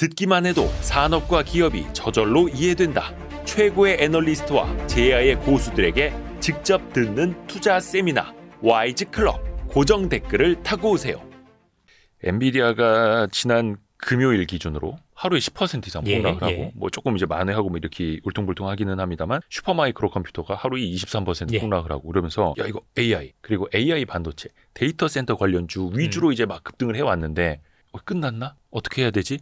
듣기만 해도 산업과 기업이 저절로 이해된다. 최고의 애널리스트와 제야의 고수들에게 직접 듣는 투자 세미나 와이즈 클럽 고정 댓글을 타고 오세요. 엔비디아가 지난 금요일 기준으로 하루에 10% 이상 폭락을 예, 하고 예. 뭐 조금 이제 만회하고 뭐 이렇게 울퉁불퉁하기는 합니다만 슈퍼마이크로 컴퓨터가 하루에 23% 예. 폭락을 하고 이러면서야 이거 AI 그리고 AI 반도체 데이터 센터 관련주 위주로 음. 이제 막 급등을 해왔는데 어, 끝났나 어떻게 해야 되지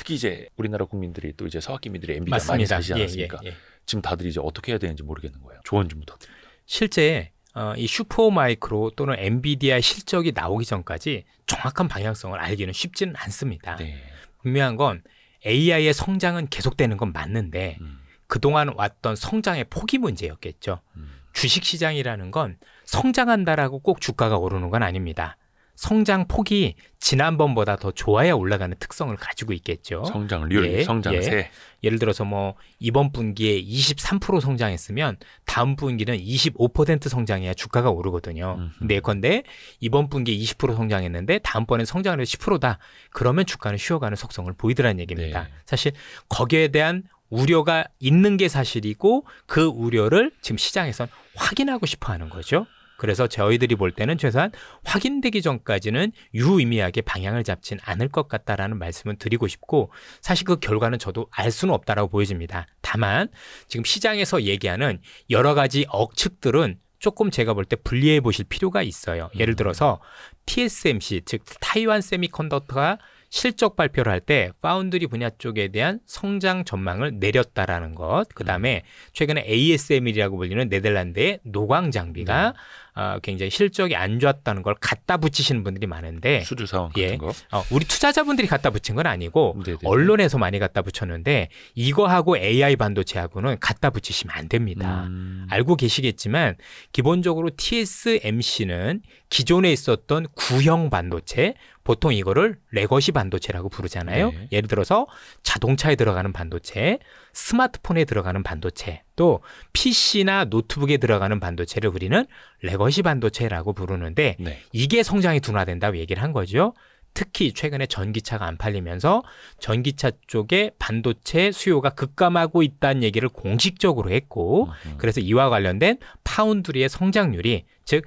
특히 이제 우리나라 국민들이 또 이제 서학기민들이 MB가 많이 사시지 않았습니까? 예, 예, 예. 지금 다들 이제 어떻게 해야 되는지 모르겠는 거예요. 조언 좀 부탁드립니다. 실제 어, 이 슈퍼마이크로 또는 엔비디아 실적이 나오기 전까지 정확한 방향성을 알기는 쉽지는 않습니다. 네. 분명한 건 AI의 성장은 계속되는 건 맞는데 음. 그동안 왔던 성장의 폭이 문제였겠죠. 음. 주식 시장이라는 건 성장한다라고 꼭 주가가 오르는 건 아닙니다. 성장 폭이 지난번보다 더 좋아야 올라가는 특성을 가지고 있겠죠. 성장률, 예, 성장세. 예. 예를 들어서 뭐 이번 분기에 23% 성장했으면 다음 분기는 25% 성장해야 주가가 오르거든요. 음흠. 근데 예컨대 이번 분기에 20% 성장했는데 다음번엔 성장률 10%다. 그러면 주가는 쉬어가는 속성을 보이더란 얘기입니다. 네. 사실 거기에 대한 우려가 있는 게 사실이고 그 우려를 지금 시장에선 확인하고 싶어 하는 거죠. 그래서 저희들이 볼 때는 최소한 확인되기 전까지는 유의미하게 방향을 잡진 않을 것 같다라는 말씀을 드리고 싶고 사실 그 결과는 저도 알 수는 없다라고 보여집니다. 다만 지금 시장에서 얘기하는 여러 가지 억측들은 조금 제가 볼 때 분리해 보실 필요가 있어요. 예를 들어서 TSMC 즉 타이완 세미컨덕터가 실적 발표를 할 때 파운드리 분야 쪽에 대한 성장 전망을 내렸다라는 것. 그다음에 최근에 ASML이라고 불리는 네덜란드의 노광 장비가 음. 어, 굉장히 실적이 안 좋았다는 걸 갖다 붙이시는 분들이 많은데 수주 사원 같은 예. 거 어, 우리 투자자분들이 갖다 붙인 건 아니고 네네. 네, 네. 언론에서 많이 갖다 붙였는데 이거하고 AI 반도체하고는 갖다 붙이시면 안 됩니다. 음. 알고 계시겠지만 기본적으로 TSMC는 기존에 있었던 구형 반도체 보통 이거를 레거시 반도체라고 부르잖아요. 네. 예를 들어서 자동차에 들어가는 반도체, 스마트폰에 들어가는 반도체, 또 PC나 노트북에 들어가는 반도체를 우리는 레거시 반도체라고 부르는데 네. 이게 성장이 둔화된다고 얘기를 한 거죠. 특히 최근에 전기차가 안 팔리면서 전기차 쪽에 반도체 수요가 급감하고 있다는 얘기를 공식적으로 했고 그래서 이와 관련된 파운드리의 성장률이 즉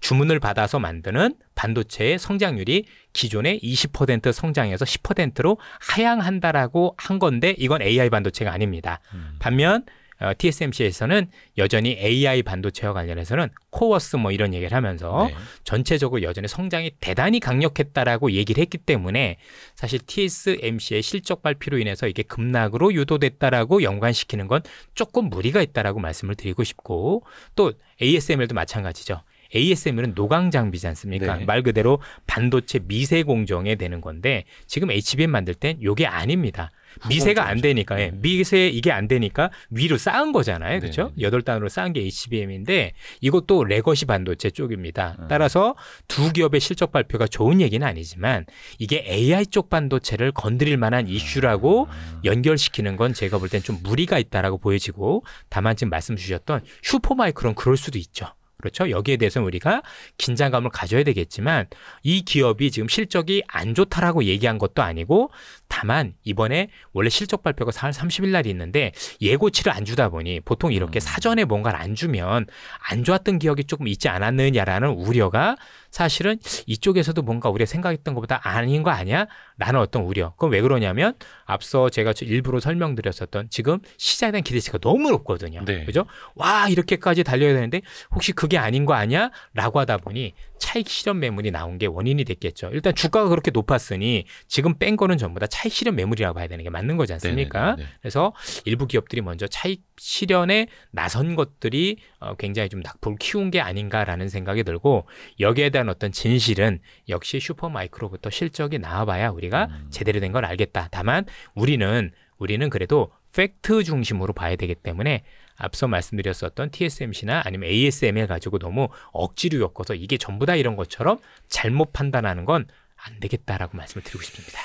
주문을 받아서 만드는 반도체의 성장률이 기존의 20%성장해서 10%로 하향한다라고 한 건데 이건 AI 반도체가 아닙니다. 음. 반면 어, TSMC에서는 여전히 AI 반도체와 관련해서는 코어스 뭐 이런 얘기를 하면서 네. 전체적으로 여전히 성장이 대단히 강력했다라고 얘기를 했기 때문에 사실 TSMC의 실적 발표로 인해서 이게 급락으로 유도됐다라고 연관시키는 건 조금 무리가 있다라고 말씀을 드리고 싶고 또 ASML도 마찬가지죠. ASML은 노광 장비지 않습니까? 네. 말 그대로 반도체 미세 공정에 되는 건데 지금 HBM 만들 땐 요게 아닙니다. 아, 미세가 그렇죠, 안 그렇죠. 되니까 예, 네. 미세 이게 안 되니까 위로 쌓은 거잖아요. 그렇죠? 네, 네, 네. 여덟 단으로 쌓은 게 HBM인데 이것도 레거시 반도체 쪽입니다. 아. 따라서 두 기업의 실적 발표가 좋은 얘기는 아니지만 이게 AI 쪽 반도체를 건드릴 만한 이슈라고 아. 연결시키는 건 제가 볼 땐 좀 무리가 있다라고 보여지고 다만 지금 말씀 주셨던 슈퍼마이크론 그럴 수도 있죠. 그렇죠? 여기에 대해서는 우리가 긴장감을 가져야 되겠지만 이 기업이 지금 실적이 안 좋다라고 얘기한 것도 아니고 다만 이번에 원래 실적 발표가 4월 30일 날이 있는데 예고치를 안 주다 보니 보통 이렇게 음. 사전에 뭔가를 안 주면 안 좋았던 기억이 조금 있지 않았느냐라는 우려가 사실은 이쪽에서도 뭔가 우리가 생각했던 것보다 아닌 거 아니야? 라는 어떤 우려. 그건 왜 그러냐면 앞서 제가 일부러 설명드렸었던 지금 시장에 대한 기대치가 너무 높거든요. 네. 그죠? 와, 이렇게까지 달려야 되는데 혹시 그게 아닌 거 아니야? 라고 하다 보니 차익 실현 매물이 나온 게 원인이 됐겠죠. 일단 주가가 그렇게 높았으니 지금 뺀 거는 전부 다 차익 실현 매물이라고 봐야 되는 게 맞는 거지 않습니까? 네네네. 네, 네, 네. 그래서 일부 기업들이 먼저 차익 실현에 나선 것들이 어, 굉장히 좀 낙폭을 키운 게 아닌가라는 생각이 들고 여기에 대한 어떤 진실은 역시 슈퍼마이크로부터 실적이 나와봐야 우리가 음. 제대로 된 걸 알겠다. 다만 우리는 우리는 그래도 팩트 중심으로 봐야 되기 때문에 앞서 말씀드렸었던 TSMC나 아니면 ASML 가지고 너무 억지로 엮어서 이게 전부 다 이런 것처럼 잘못 판단하는 건 안 되겠다라고 말씀을 드리고 싶습니다.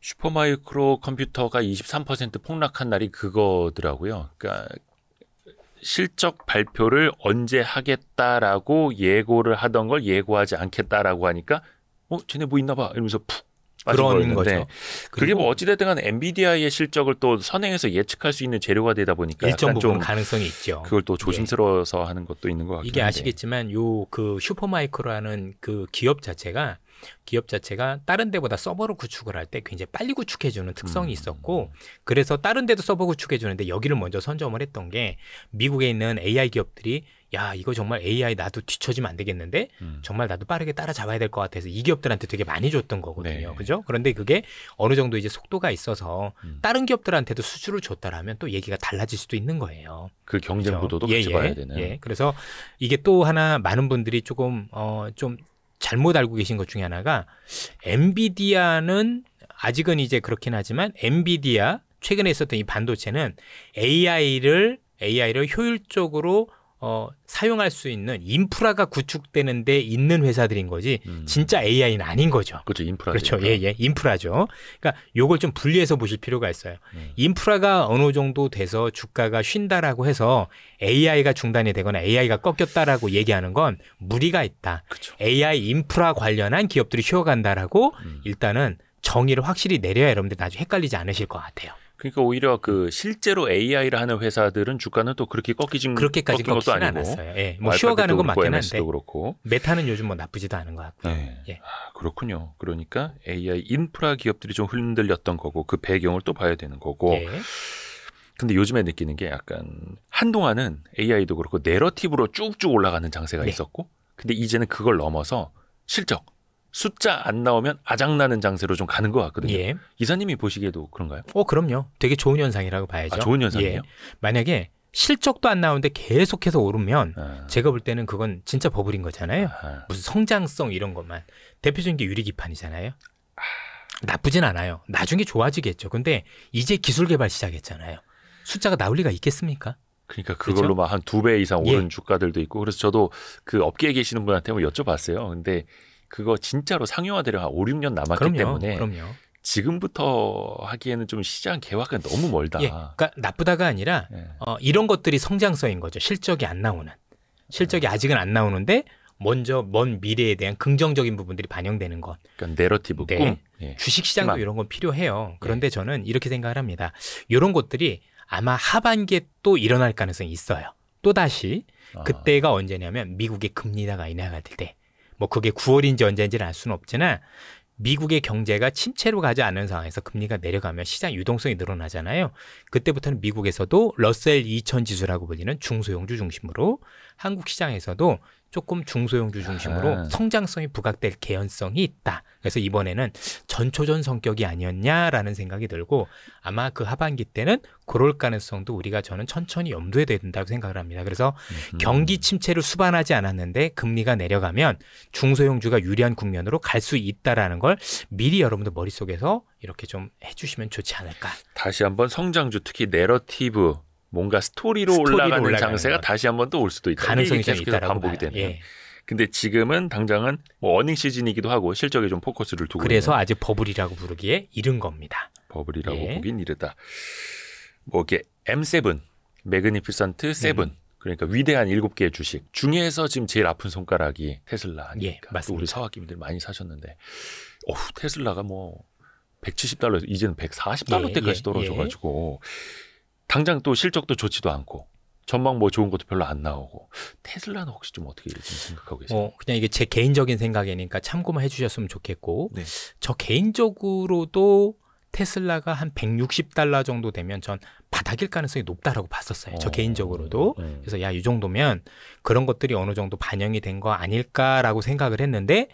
슈퍼마이크로 컴퓨터가 23% 폭락한 날이 그거더라고요. 그러니까 실적 발표를 언제 하겠다라고 예고를 하던 걸 예고하지 않겠다라고 하니까 어, 쟤네 뭐 있나 봐. 이러면서 푹 그런 거죠. 그게 뭐 어찌됐든 간 엔비디아의 실적을 또 선행해서 예측할 수 있는 재료가 되다 보니까 일정 부분 가능성이 있죠. 그걸 또 예. 조심스러워서 예. 하는 것도 있는 것 같아요. 이게 아시겠지만 요 그 슈퍼마이크로라는 그 기업 자체가 기업 자체가 다른 데보다 서버를 구축을 할 때 굉장히 빨리 구축해주는 특성이 음. 있었고 그래서 다른 데도 서버 구축해주는데 여기를 먼저 선점을 했던 게 미국에 있는 AI 기업들이 야 이거 정말 AI 나도 뒤처지면 안 되겠는데 음. 정말 나도 빠르게 따라잡아야 될 것 같아서 이 기업들한테 되게 많이 줬던 거거든요. 네. 그죠? 그런데 그게 어느 정도 이제 속도가 있어서 음. 다른 기업들한테도 수주를 줬다라면 또 얘기가 달라질 수도 있는 거예요. 그 경쟁 그죠 구도도 예, 같이 예, 봐야 되는. 예. 그래서 이게 또 하나 많은 분들이 조금 어좀 잘못 알고 계신 것 중에 하나가 엔비디아는 아직은 이제 그렇긴 하지만 엔비디아 최근에 있었던 이 반도체는 AI를 AI를 효율적으로 어, 사용할 수 있는 인프라가 구축되는 데 있는 회사들인 거지 음. 진짜 AI는 아닌 거죠. 그렇죠. 인프라 그렇죠. 예, 예. 인프라죠. 그러니까 요걸 좀 분리해서 보실 필요가 있어요. 음. 인프라가 어느 정도 돼서 주가가 쉰다라고 해서 AI가 중단이 되거나 AI가 꺾였다라고 얘기하는 건 무리가 있다. 그렇죠. AI 인프라 관련한 기업들이 쉬어간다라고 음. 일단은 정의를 확실히 내려야 여러분들 나중에 헷갈리지 않으실 것 같아요. 그러니까 오히려 그 실제로 AI를 하는 회사들은 주가는 또 그렇게 꺾이진 그렇게까지 꺾인 것도 아니고 않았어요. 예. 뭐 쉬어가는 건 맞긴 한데 그렇고 메타는 요즘 뭐 나쁘지도 않은 것 같고요. 네. 예. 아, 그렇군요. 그러니까 AI 인프라 기업들이 좀 흔들렸던 거고 그 배경을 또 봐야 되는 거고. 예. 근데 요즘에 느끼는 게 약간 한동안은 AI도 그렇고 내러티브로 쭉쭉 올라가는 장세가 네. 있었고 근데 이제는 그걸 넘어서 실적 숫자 안 나오면 아장나는 장세로 좀 가는 것 같거든요. 예. 이사님이 보시기에도 그런가요? 어, 그럼요. 되게 좋은 현상이라고 봐야죠. 아, 좋은 현상이에요. 예. 만약에 실적도 안 나오는데 계속해서 오르면 아. 제가 볼 때는 그건 진짜 버블인 거잖아요. 아. 무슨 성장성 이런 것만 대표적인 게 유리기판이잖아요. 나쁘진 않아요. 나중에 좋아지겠죠. 근데 이제 기술 개발 시작했잖아요. 숫자가 나올 리가 있겠습니까? 그러니까 그걸로 그렇죠? 막한 두 배 이상 오른 예. 주가들도 있고 그래서 저도 그 업계에 계시는 분한테 뭐 여쭤봤어요. 근데 그거 진짜로 상용화되려 한 5, 6년 남았기 그럼요, 때문에 그럼요. 지금부터 하기에는 좀 시장 개화가 너무 멀다. 예, 그러니까 나쁘다가 아니라 예. 어, 이런 것들이 성장성인 거죠. 실적이 안 나오는. 실적이 예. 아직은 안 나오는데 먼저 먼 미래에 대한 긍정적인 부분들이 반영되는 것. 그러니까 내러티브 네. 꿈. 예. 주식시장도 희망. 이런 건 필요해요. 예. 그런데 저는 이렇게 생각을 합니다. 이런 것들이 아마 하반기에 또 일어날 가능성이 있어요. 또다시 아. 그때가 아. 언제냐면 미국의 금리가 인하가 될 때. 뭐 그게 9월인지 언제인지는 알 수는 없지만 미국의 경제가 침체로 가지 않은 상황에서 금리가 내려가면 시장 유동성이 늘어나잖아요. 그때부터는 미국에서도 러셀 2000 지수라고 불리는 중소형주 중심으로 한국 시장에서도 조금 중소형주 중심으로 아. 성장성이 부각될 개연성이 있다. 그래서 이번에는 전초전 성격이 아니었냐라는 생각이 들고 아마 그 하반기 때는 그럴 가능성도 우리가 저는 천천히 염두에 둬야 된다고 생각을 합니다. 그래서 음 경기 침체를 수반하지 않았는데 금리가 내려가면 중소형주가 유리한 국면으로 갈 수 있다라는 걸 미리 여러분들 머릿속에서 이렇게 좀 해주시면 좋지 않을까. 다시 한번 성장주 특히 내러티브 뭔가 스토리로, 스토리로 올라가는, 올라가는 장세가 다시 한번또 올 수도 있다. 가능성이 계속 반복이 되는. 예. 근데 지금은 당장은 뭐 어닝 시즌이기도 하고 실적에 좀 포커스를 두고 그래서 있는. 아직 버블이라고 부르기에 이른 겁니다. 버블이라고 예. 보긴 이르다. 뭐 이게 M7, 매그니피선트 7 음. 그러니까 위대한 일곱 개의 주식 중에서 지금 제일 아픈 손가락이 테슬라 예, 아니까 예, 맞습니다. 우리 사학기민들 많이 사셨는데 어 테슬라가 뭐 170달러에서 이제는 140달러 예, 때까지 예, 떨어져가지고 예, 당장 또 실적도 좋지도 않고 전망 뭐 좋은 것도 별로 안 나오고 테슬라는 혹시 좀 어떻게 지금 생각하고 계세요? 어, 그냥 이게 제 개인적인 생각이니까 참고만 해주셨으면 좋겠고 네. 저 개인적으로도 테슬라가 한 160달러 정도 되면 전 바닥일 가능성이 높다라고 봤었어요. 어, 저 개인적으로도. 음. 그래서 야, 이 정도면 그런 것들이 어느 정도 반영이 된 거 아닐까라고 생각을 했는데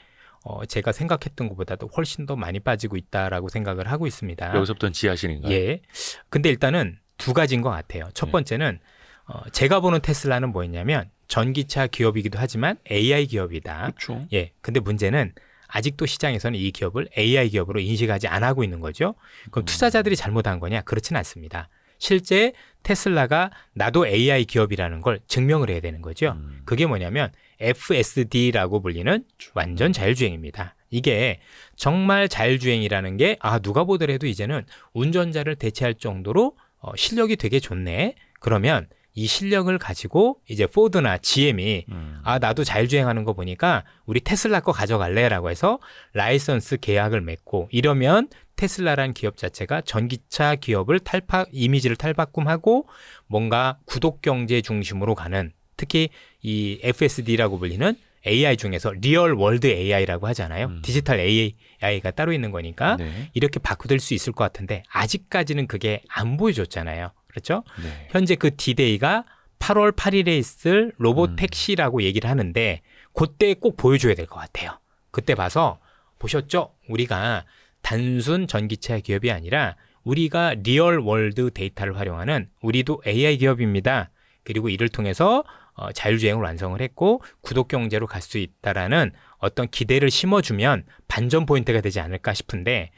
어, 제가 생각했던 것보다도 훨씬 더 많이 빠지고 있다라고 생각을 하고 있습니다. 여기서부터 지하실인가요? 예. 근데 일단은 두 가지인 것 같아요. 첫 네. 번째는 어, 제가 보는 테슬라는 뭐였냐면 전기차 기업이기도 하지만 AI 기업이다. 그쵸. 그렇죠. 예. 근데 문제는 아직도 시장에서는 이 기업을 AI 기업으로 인식하지 안 하고 있는 거죠. 그럼 음. 투자자들이 잘못한 거냐? 그렇진 않습니다. 실제 테슬라가 나도 AI 기업이라는 걸 증명을 해야 되는 거죠. 음. 그게 뭐냐면 FSD라고 불리는 그렇죠. 완전 자율주행입니다. 이게 정말 자율주행이라는 게 아 누가 보더라도 이제는 운전자를 대체할 정도로 어, 실력이 되게 좋네. 그러면 이 실력을 가지고 이제 포드나 GM이 음. 아 나도 자율주행하는 거 보니까 우리 테슬라 거 가져갈래라고 해서 라이선스 계약을 맺고 이러면 테슬라란 기업 자체가 전기차 기업을 탈파 이미지를 탈바꿈하고 뭔가 구독 경제 중심으로 가는 특히 이 FSD라고 불리는 AI 중에서 리얼 월드 AI라고 하잖아요. 음. 디지털 AI가 따로 있는 거니까 네. 이렇게 바꾸될 수 있을 것 같은데 아직까지는 그게 안 보여줬잖아요. 그렇죠? 네. 현재 그 디데이가 8월 8일에 있을 로봇 음. 택시라고 음. 얘기를 하는데 그때 꼭 보여줘야 될 것 같아요. 그때 봐서 보셨죠? 우리가 단순 전기차 기업이 아니라 우리가 리얼 월드 데이터를 활용하는 우리도 AI 기업입니다. 그리고 이를 통해서 어, 자율주행으로 완성을 했고 구독경제로 갈 수 있다라는 어떤 기대를 심어주면 반전 포인트가 되지 않을까 싶은데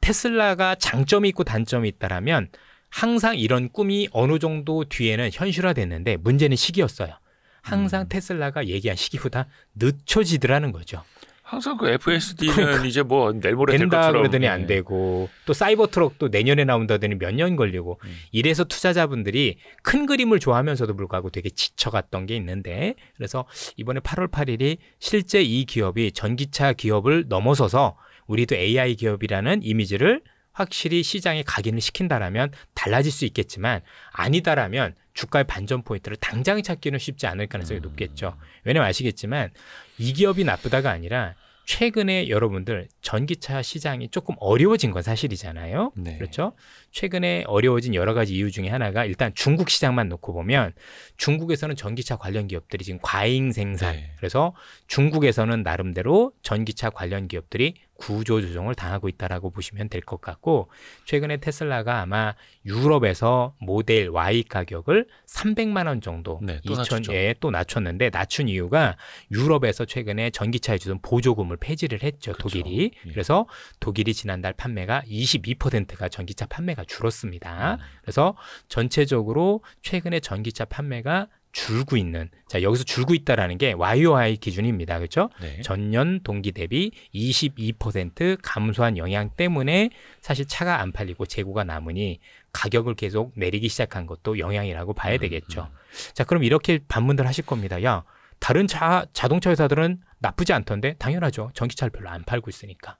테슬라가 장점이 있고 단점이 있다라면 항상 이런 꿈이 어느 정도 뒤에는 현실화됐는데 문제는 시기였어요. 항상 음. 테슬라가 얘기한 시기보다 늦춰지더라는 거죠. 항상 그 FSD는 그러니까. 이제 뭐 내일모레 된다 그러더니 안 예. 되고 또 사이버트럭도 내년에 나온다더니 몇 년 걸리고 음. 이래서 투자자분들이 큰 그림을 좋아하면서도 불구하고 되게 지쳐갔던 게 있는데 그래서 이번에 8월 8일이 실제 이 기업이 전기차 기업을 넘어서서 우리도 AI 기업이라는 이미지를 확실히 시장에 각인을 시킨다라면 달라질 수 있겠지만 아니다라면 주가의 반전 포인트를 당장 찾기는 쉽지 않을 가능성이 음. 높겠죠. 왜냐면 아시겠지만 이 기업이 나쁘다가 아니라 최근에 여러분들 전기차 시장이 조금 어려워진 건 사실이잖아요. 네. 그렇죠? 최근에 어려워진 여러 가지 이유 중에 하나가 일단 중국 시장만 놓고 보면 중국에서는 전기차 관련 기업들이 지금 과잉 생산. 네. 그래서 중국에서는 나름대로 전기차 관련 기업들이 구조 조정을 당하고 있다라고 보시면 될 것 같고 최근에 테슬라가 아마 유럽에서 모델 Y 가격을 300만 원 정도 네, 2000에 예, 또 낮췄는데 낮춘 이유가 유럽에서 최근에 전기차에 주던 보조금을 폐지를 했죠 그렇죠. 독일이 예. 그래서 독일이 지난달 판매가 22%가 전기차 판매가 줄었습니다. 네. 그래서 전체적으로 최근에 전기차 판매가 줄고 있는 자 여기서 줄고 있다라는 게 YOY 기준입니다. 그렇죠? 네. 전년 동기 대비 22% 감소한 영향 때문에 사실 차가 안 팔리고 재고가 남으니 가격을 계속 내리기 시작한 것도 영향이라고 봐야 음, 되겠죠. 음, 음. 자 그럼 이렇게 반문들 하실 겁니다. 야 다른 차 자동차 회사들은 나쁘지 않던데 당연하죠. 전기차를 별로 안 팔고 있으니까.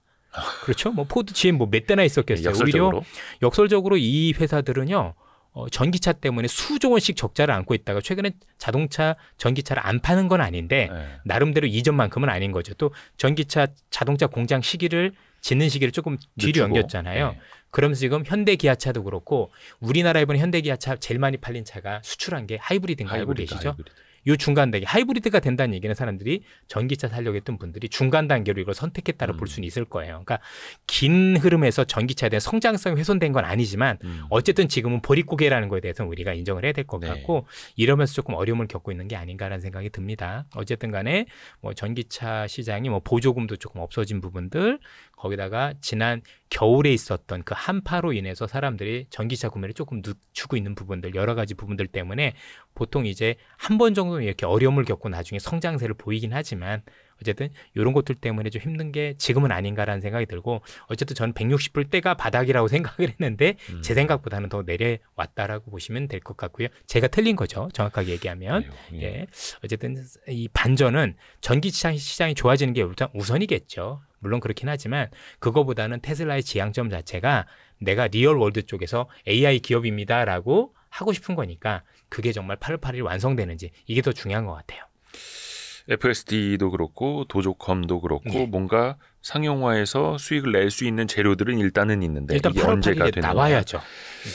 그렇죠. 뭐 포드, GM 뭐 몇 대나 있었겠어요. 예, 역설적으로? 오히려 역설적으로 이 회사들은요. 어, 전기차 때문에 수조 원씩 적자를 안고 있다가 최근에 자동차, 전기차를 안 파는 건 아닌데 네. 나름대로 이전만큼은 아닌 거죠. 또 전기차, 자동차 공장 시기를 짓는 시기를 조금 뒤로 늦추고. 연겼잖아요. 네. 그러면서 지금 현대 기아차도 그렇고 우리나라에 보는 현대 기아차 제일 많이 팔린 차가 수출한 게 하이브리드인가 알고 계시죠? 하이브리드. 이 중간 단계 하이브리드가 된다는 얘기는 사람들이 전기차 살려고 했던 분들이 중간 단계로 이걸 선택했다고 음. 볼 수는 있을 거예요. 그러니까 긴 흐름에서 전기차에 대한 성장성이 훼손된 건 아니지만 음. 어쨌든 지금은 보릿고개라는 거에 대해서 는 우리가 인정을 해야 될것 네. 같고 네. 이러면서 조금 어려움을 겪고 있는 게 아닌가라는 생각이 듭니다. 어쨌든 간에 뭐 전기차 시장이 뭐 보조금도 조금 없어진 부분들 거기다가 지난 겨울에 있었던 그 한파로 인해서 사람들이 전기차 구매를 조금 늦추고 있는 부분들 여러 가지 부분들 때문에 보통 이제 한 번 정도는 이렇게 어려움을 겪고 나중에 성장세를 보이긴 하지만 어쨌든 이런 것들 때문에 좀 힘든 게 지금은 아닌가라는 생각이 들고 어쨌든 저는 160불 대가 바닥이라고 생각을 했는데 음. 제 생각보다는 더 내려왔다라고 보시면 될 것 같고요. 제가 틀린 거죠. 정확하게 얘기하면 아니요. 예. 예. 어쨌든 이 반전은 전기차 시장이 좋아지는 게 우선이겠죠. 물론 그렇긴 하지만 그거보다는 테슬라의 지향점 자체가 내가 리얼 월드 쪽에서 AI 기업입니다라고 하고 싶은 거니까 그게 정말 8월 8일 완성되는지 이게 더 중요한 것 같아요. FSD도 그렇고 도조컴도 그렇고 네. 뭔가 상용화해서 수익을 낼 수 있는 재료들은 일단은 있는데 일단 이게 언제가 되는 나와야죠.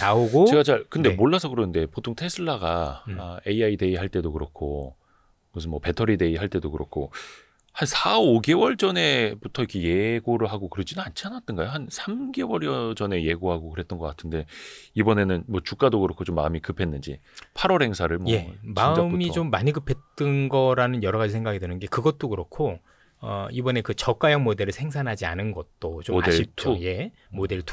나오고 제가 잘 근데 네. 몰라서 그러는데 보통 테슬라가 음. 아, AI 데이 할 때도 그렇고 무슨 뭐 배터리 데이 할 때도 그렇고 한 4, 5개월 전에부터 이렇게 예고를 하고 그러지는 않지 않았던가요? 한 3개월여 전에 예고하고 그랬던 것 같은데 이번에는 뭐 주가도 그렇고 좀 마음이 급했는지 8월 행사를 뭐 예, 마음이 좀 많이 급했던 거라는 여러 가지 생각이 드는 게 그것도 그렇고 어, 이번에 그 저가형 모델을 생산하지 않은 것도 좀 아쉽죠. 2. 예, 모델 2.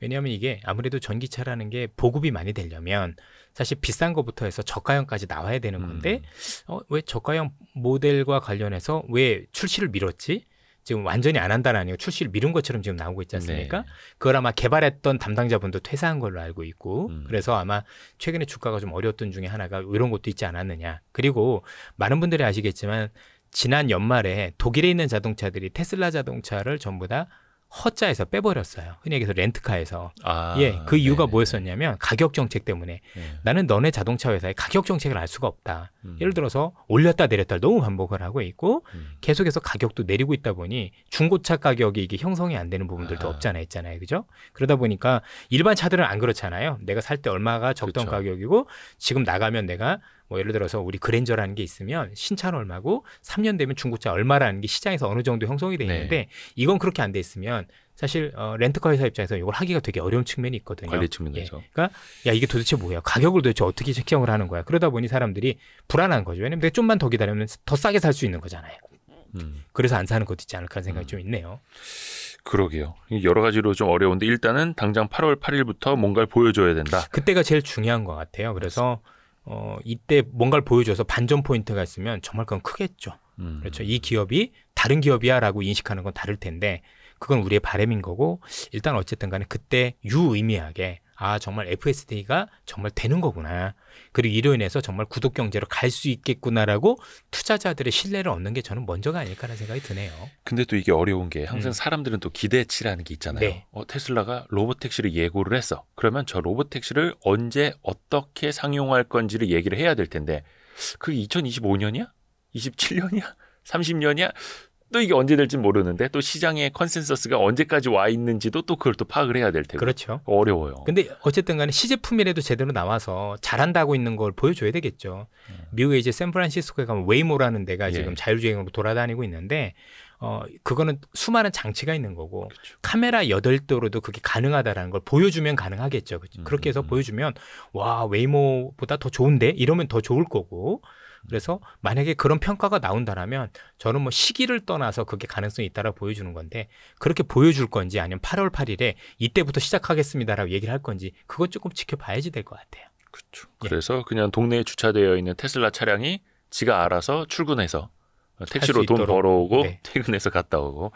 왜냐하면 이게 아무래도 전기차라는 게 보급이 많이 되려면 사실 비싼 거부터 해서 저가형까지 나와야 되는 음. 건데 음. 어, 왜 저가형 모델과 관련해서 왜 출시를 미뤘지? 지금 완전히 안 한다는 아니고 출시를 미룬 것처럼 지금 나오고 있지 않습니까? 네. 그걸 아마 개발했던 담당자분도 퇴사한 걸로 알고 있고 음. 그래서 아마 최근에 주가가 좀 어려웠던 중에 하나가 이런 것도 있지 않았느냐. 그리고 많은 분들이 아시겠지만 지난 연말에 독일에 있는 자동차들이 테슬라 자동차를 전부 다 허자에서 빼버렸어요. 흔히 얘기해서 렌트카에서. 아, 예, 그 네, 이유가 네네. 네. 뭐였었냐면 가격 정책 때문에 네. 나는 너네 자동차 회사의 가격 정책을 알 수가 없다. 음. 예를 들어서 올렸다 내렸다 너무 반복을 하고 있고 음. 계속해서 가격도 내리고 있다 보니 중고차 가격이 이게 형성이 안 되는 부분들도 아. 없잖아 요 있잖아요, 그죠? 그러다 보니까 일반 차들은 안 그렇잖아요. 내가 살 때 얼마가 적던 그쵸. 그렇죠. 가격이고 지금 나가면 내가 뭐 예를 들어서 우리 그랜저라는 게 있으면 신차는 얼마고 3년 되면 중고차 얼마라는 게 시장에서 어느 정도 형성이 돼 네. 있는데 네. 이건 그렇게 안 돼 있으면 사실 어, 렌트카 회사 입장에서 이걸 하기가 되게 어려운 측면이 있거든요. 관리 측면에서. 예. 그러니까 야 이게 도대체 뭐야? 가격을 도대체 어떻게 책정을 하는 거야? 그러다 보니 사람들이 불안한 거죠. 왜냐면 내가 좀만 더 기다리면 더 싸게 살 수 있는 거잖아요. 음. 그래서 안 사는 것도 있지 않을까 하는 생각이 음. 좀 있네요. 그러게요. 여러 가지로 좀 어려운데 일단은 당장 8월 8일부터 뭔가를 보여줘야 된다. 그때가 제일 중요한 것 같아요. 그래서 그습니다 어, 이때 뭔가를 보여줘서 반전 포인트가 있으면 정말 그건 크겠죠. 음. 그렇죠. 이 기업이 다른 기업이야라고 인식하는 건 다를 텐데 그건 우리의 바램인 거고 일단 어쨌든 간에 그때 유의미하게 아 정말 FSD가 정말 되는 거구나. 그리고 이로 인해서 정말 구독 경제로 갈 수 있겠구나라고 투자자들의 신뢰를 얻는 게 저는 먼저가 아닐까라는 생각이 드네요. 근데 또 이게 어려운 게 항상 음. 사람들은 또 기대치라는 게 있잖아요. 네. 어, 테슬라가 로봇 택시를 예고를 했어. 그러면 저 로봇 택시를 언제 어떻게 상용할 건지를 얘기를 해야 될 텐데 그 2025년이야? 27년이야? 30년이야? 또 이게 언제 될지 모르는데 또 시장의 컨센서스가 언제까지 와 있는지도 또 그걸 또 파악을 해야 될 테고 그렇죠 어려워요. 근데 어쨌든 간에 시제품이라도 제대로 나와서 잘한다고 있는 걸 보여줘야 되겠죠. 음. 미국에 이제 샌프란시스코에 가면 웨이모라는 데가 예. 지금 자율주행으로 돌아다니고 있는데 어 그거는 수많은 장치가 있는 거고 그렇죠. 카메라 여덟 도로도 그게 가능하다라는 걸 보여주면 가능하겠죠. 그렇죠? 음, 그렇게 해서 음. 보여주면 와 웨이모보다 더 좋은데 이러면 더 좋을 거고 그래서 만약에 그런 평가가 나온다라면 저는 뭐 시기를 떠나서 그게 가능성이 있다라 고 보여주는 건데 그렇게 보여줄 건지 아니면 8월 8일에 이때부터 시작하겠습니다라고 얘기를 할 건지 그것 조금 지켜봐야지 될 것 같아요. 그렇죠. 그래서 그냥 동네에 주차되어 있는 테슬라 차량이 지가 알아서 출근해서 어, 택시로 돈 벌어오고 네. 퇴근해서 갔다 오고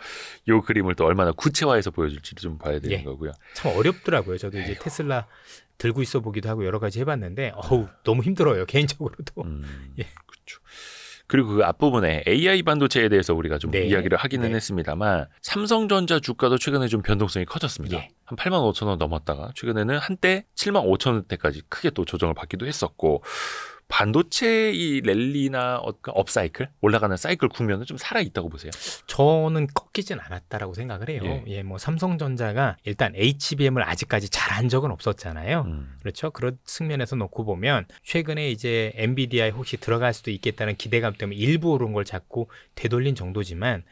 요 그림을 또 얼마나 구체화해서 보여줄지 좀 봐야 되는 네. 거고요. 참 어렵더라고요. 저도 에이 이제 테슬라 들고 있어 보기도 하고 여러 가지 해봤는데 어우 너무 힘들어요 개인적으로도. 음, 예. 그렇죠. 그리고 그 앞부분에 AI 반도체에 대해서 우리가 좀 네. 이야기를 하기는 네. 했습니다만 삼성전자 주가도 최근에 좀 변동성이 커졌습니다. 네. 한 8만 5천 원 넘었다가 최근에는 한때 7만 5천 원대까지 크게 또 조정을 받기도 했었고 반도체 이 랠리나 업사이클 올라가는 사이클 국면은 좀 살아 있다고 보세요? 저는 꺾이진 않았다라고 생각을 해요. 예, 예뭐 삼성전자가 일단 HBM을 아직까지 잘한 적은 없었잖아요. 음. 그렇죠? 그런 측면에서 놓고 보면 최근에 이제 엔비디아에 혹시 들어갈 수도 있겠다는 기대감 때문에 일부 오른 걸 잡고 되돌린 정도지만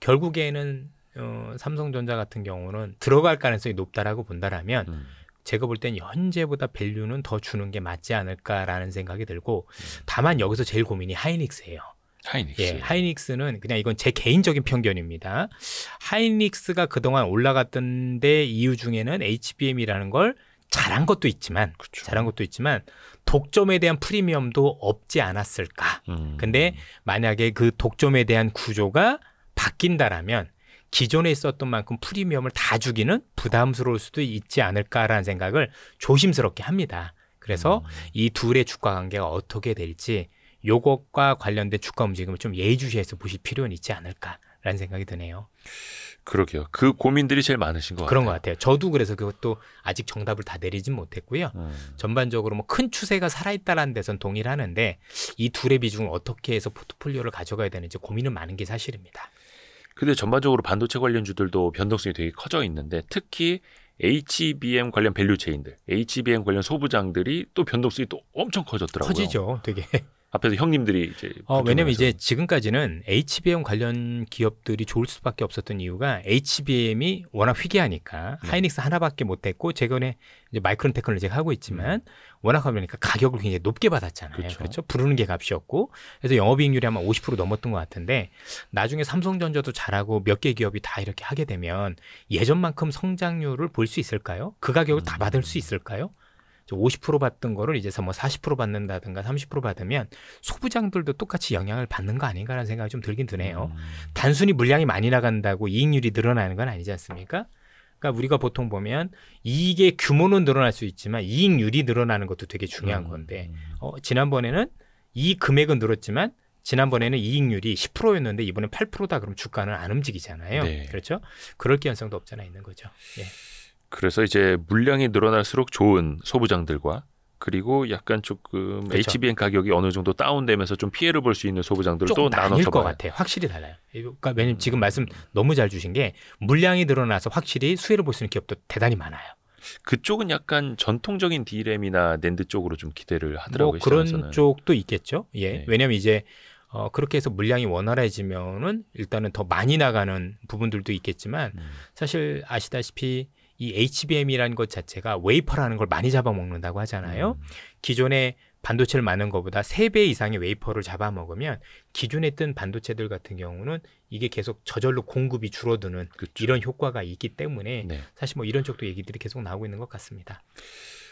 결국에는 어, 삼성전자 같은 경우는 들어갈 가능성이 높다라고 본다라면 음. 제가 볼 땐 현재보다 밸류는 더 주는 게 맞지 않을까라는 생각이 들고 음. 다만 여기서 제일 고민이 하이닉스예요. 하이닉스. 예, 하이닉스는 그냥 이건 제 개인적인 편견입니다. 하이닉스가 그동안 올라갔던 데 이유 중에는 HBM이라는 걸 잘한 것도 있지만 그쵸. 잘한 것도 있지만 독점에 대한 프리미엄도 없지 않았을까. 음. 근데 만약에 그 독점에 대한 구조가 바뀐다라면 기존에 있었던 만큼 프리미엄을 다 주기는 부담스러울 수도 있지 않을까라는 생각을 조심스럽게 합니다. 그래서 음. 이 둘의 주가 관계가 어떻게 될지 요것과 관련된 주가 움직임을 좀 예의주시해서 보실 필요는 있지 않을까라는 생각이 드네요. 그러게요. 그 고민들이 제일 많으신 것 그런 같아요. 그런 것 같아요. 저도 그래서 그것도 아직 정답을 다 내리진 못했고요. 음. 전반적으로 뭐 큰 추세가 살아있다라는 데선 동의를 하는데 이 둘의 비중을 어떻게 해서 포트폴리오를 가져가야 되는지 고민은 많은 게 사실입니다. 근데 전반적으로 반도체 관련주들도 변동성이 되게 커져 있는데 특히 HBM 관련 밸류 체인들, HBM 관련 소부장들이 또 변동성이 또 엄청 커졌더라고요. 커지죠, 되게. 앞에서 형님들이 이제 어, 왜냐면 이제 지금까지는 HBM 관련 기업들이 좋을 수밖에 없었던 이유가 HBM이 워낙 희귀하니까 네. 하이닉스 하나밖에 못했고 최근에 이제 마이크론 테크를이제 하고 있지만 네. 워낙 하니까 가격을 굉장히 높게 받았잖아요. 그렇죠. 그렇죠? 부르는 게 값이었고 그래서 영업이익률이 아마 50% 넘었던 것 같은데 나중에 삼성전자도 잘하고 몇 개 기업이 다 이렇게 하게 되면 예전만큼 성장률을 볼 수 있을까요? 그 가격을 음. 다 받을 수 있을까요? 50% 받던 거를 이제서 뭐 40% 받는다든가 30% 받으면 소부장들도 똑같이 영향을 받는 거 아닌가라는 생각이 좀 들긴 드네요. 음. 단순히 물량이 많이 나간다고 이익률이 늘어나는 건 아니지 않습니까? 그러니까 우리가 보통 보면 이익의 규모는 늘어날 수 있지만 이익률이 늘어나는 것도 되게 중요한 음. 건데 어, 지난번에는 이 금액은 늘었지만 지난번에는 이익률이 10%였는데 이번엔 8%다 그럼 주가는 안 움직이잖아요. 네. 그렇죠? 그럴 가능성도 없잖아 있는 거죠. 예. 그래서 이제 물량이 늘어날수록 좋은 소부장들과 그리고 약간 조금 그렇 HBN 가격이 어느 정도 다운되면서 좀 피해를 볼 수 있는 소부장들을 또 나눠서 것 같아요. 확실히 달라요. 그러니까 왜냐면 지금 말씀 너무 잘 주신 게 물량이 늘어나서 확실히 수혜를 볼 수 있는 기업도 대단히 많아요. 그쪽은 약간 전통적인 D램이나 낸드 쪽으로 좀 기대를 뭐 하더라고요. 뭐 그런 쪽도 있겠죠. 예. 네. 왜냐면 이제 어, 그렇게 해서 물량이 원활해지면은 일단은 더 많이 나가는 부분들도 있겠지만 음. 사실 아시다시피 이 HBM이라는 것 자체가 웨이퍼라는 걸 많이 잡아먹는다고 하잖아요. 음. 기존에 반도체를 많은 것보다 세 배 이상의 웨이퍼를 잡아먹으면 기존에 뜬 반도체들 같은 경우는 이게 계속 저절로 공급이 줄어드는 그렇죠. 이런 효과가 있기 때문에 네. 사실 뭐 이런 쪽도 얘기들이 계속 나오고 있는 것 같습니다.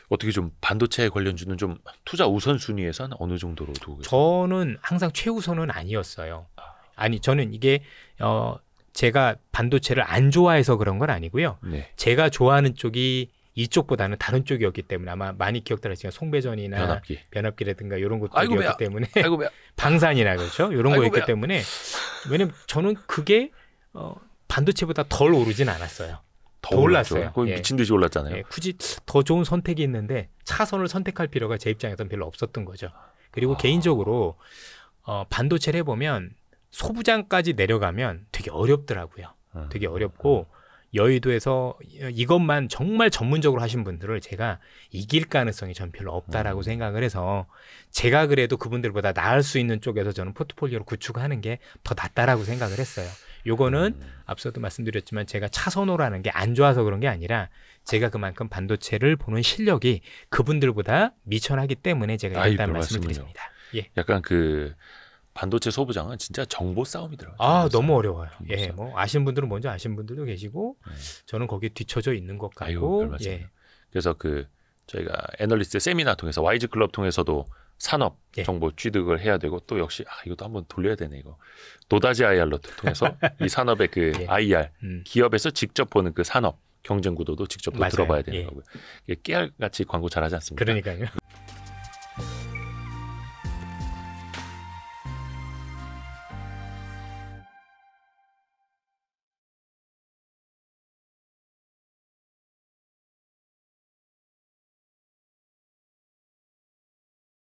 어떻게 좀 반도체 에 관련주는 좀 투자 우선순위에선 어느 정도로 두고 계세요? 저는 항상 최우선은 아니었어요. 아. 아니 저는 이게 어 제가 반도체를 안 좋아해서 그런 건 아니고요. 네. 제가 좋아하는 쪽이 이쪽보다는 다른 쪽이었기 때문에 아마 많이 기억들 하시지만 송배전이나 변압기. 변압기라든가 이런 것들이었기 때문에 방산이나 그렇죠 이런 거였기 때문에 왜냐면 저는 그게 어, 반도체보다 덜 오르진 않았어요. 더, 더 올랐어요. 거의 예. 미친 듯이 올랐잖아요. 예. 굳이 더 좋은 선택이 있는데 차선을 선택할 필요가 제 입장에서는 별로 없었던 거죠. 그리고 아. 개인적으로 어, 반도체를 해보면 소부장까지 내려가면 되게 어렵더라고요. 아, 되게 어렵고 여의도에서 이것만 정말 전문적으로 하신 분들을 제가 이길 가능성이 전 별로 없다라고 음. 생각을 해서 제가 그래도 그분들보다 나을 수 있는 쪽에서 저는 포트폴리오를 구축하는 게 더 낫다라고 생각을 했어요. 요거는 음. 앞서도 말씀드렸지만 제가 차선호라는 게 안 좋아서 그런 게 아니라 제가 그만큼 반도체를 보는 실력이 그분들보다 미천하기 때문에 제가 일단 말씀을 드립니다. 예. 약간 그 반도체 소부장은 진짜 정보 싸움이더라고요. 아 너무 싸움. 어려워요. 예, 싸움. 뭐 아시는 분들은 먼저 아시는 분들도 계시고 네. 저는 거기에 뒤쳐져 있는 것 같고. 아유, 예. 그래서 그 저희가 애널리스트 세미나 통해서 와이즈 클럽 통해서도 산업 예. 정보 취득을 해야 되고 또 역시 아 이것도 한번 돌려야 되네 이거 도다지 IR로 통해서 이 산업의 그 예. IR 음. 기업에서 직접 보는 그 산업 경쟁 구도도 직접 들어봐야 되는 예. 거고요. 깨알 같이 광고 잘하지 않습니까? 그러니까요.